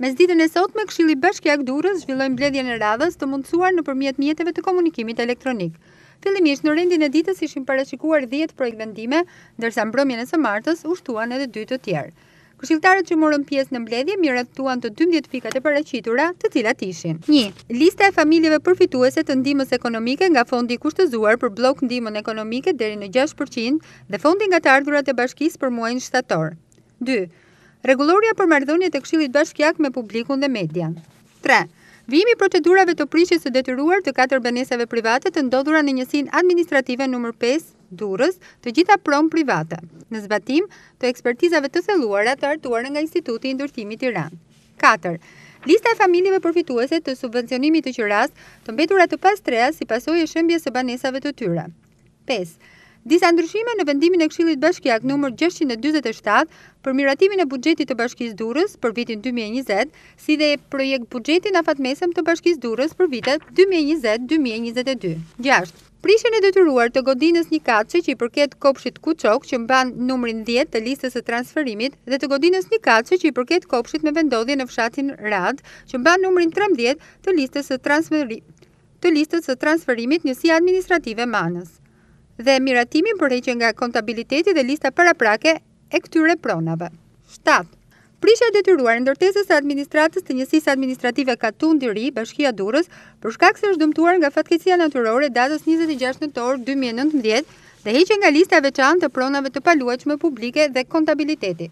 Mes ditën e sot me këshili bëshkja e këdurës zhvillojnë bledhje në radhës të mundësuar në përmjet mjetëve të komunikimit elektronik. Filimisht në rendin e ditës ishim parashikuar 10 projekt vendime, dërsa mbrëmjën e së martës ushtuan edhe 2 të tjerë. Këshiltarët që morën pjesë në mbledhje miratuan tuan të 12 fikat e pareqitura të cilat ishin. Një, lista e familjeve përfituese të ndimës ekonomike nga fondi kushtëzuar për blok ndimën ekonomike deri në 6% dhe fondi nga të ardhurat e bashkis për muajnë shtator. 2. Regulorja për mardhonje të kshilit bashkjak me publikun dhe media. 3. Vimi procedurave të prishës të detyruar të katër beneseve private të ndodhura në njësin administrative nëmër 5, durës, të gjitha prom private, në zbatim të ekspertizave të seluara të artuar nga Instituti Indurtimi Tiran. 4. Lista e familjeve përfituese të subvencionimit të qëras të mbetura të pas treja si pasoj e shëmbje së banesave të tyra. Disa ndryshime në vendimin e kshilit bashkjak nëmër 627 për miratimin e bugjetit të bashkiz durës për vitin 2020, si dhe projekt bugjetin a fatmesem të bashkiz durës për vitet 2020-2022. 6. Prishen e dëtyruar të godinës një kace që i përket kopshit kuqok që mban nëmërin 10 të listës e transferimit dhe të godinës një kace që i përket kopshit me vendodhje në fshatin rad që mban nëmërin 13 të listës e transferimit njësi administrative manës dhe miratimin për përreqen nga kontabiliteti dhe lista paraprake e këtyre pronave. 7. Prisha detyruar ndërtesës e administratës të njësisë administrative Katun Diri, Bashkia Durës, për shkak se është dëmtuar nga fatkeqësia natyrore datës 26 nëntor 2019 dhe heqen nga lista e veçantë të pronave të paluajtshme publike dhe kontabiliteti.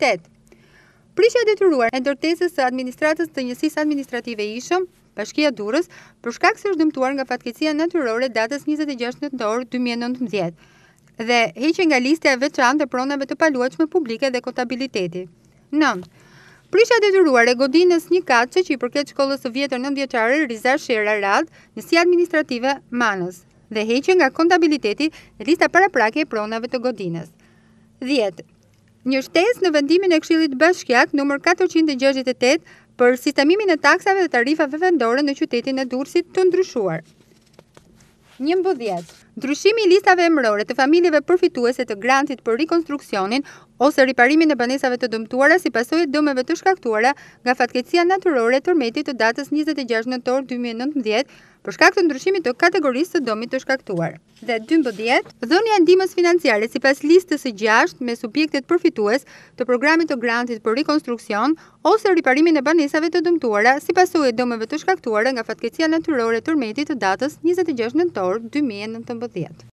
8. Prisha detyruar e ndërtesës së administratës të njësisë administrative Ishëm, Bashkia Durës, për shkak se është dëmtuar nga fatkeqësia natyrore datës 26 nëntor 2019 dhe heqje nga lista e veçantë të pronave të paluajtshme publike dhe kontabiliteti. 9 Prisha detyruare e godinës një katë që i përket shkollës të vjetër në ndjeqare Rizar Shera Rad në si administrative manës dhe heqën nga kontabiliteti në lista para prake e pronave të godinës. 10. Një shtes në vendimin e kshilit bashkjak nëmër 468 për sistemimin e taksave dhe tarifave vendore në qytetin e Durrësit të ndryshuar. 11. Ndryshimi i listave emërore të familjeve përfituese të grantit për rikonstruksionin ose riparimin e banesave të dëmtuara si pasojë të dëmeve të shkaktuara nga fatkeqësia natyrore tërmetit të datës 26 nëntor 2019 për shkak të ndryshimit të kategorisë të domit të shkaktuar. Dhe 12. Dhënja ndimës financiare si pas listës së gjasht me subjektet përfitues të programit të grantit për rekonstruksion ose riparimin e banisave të dëmtuara si pasu e domeve të shkaktuara nga fatkecia naturore tërmetit të datës 26 nëntor 2019.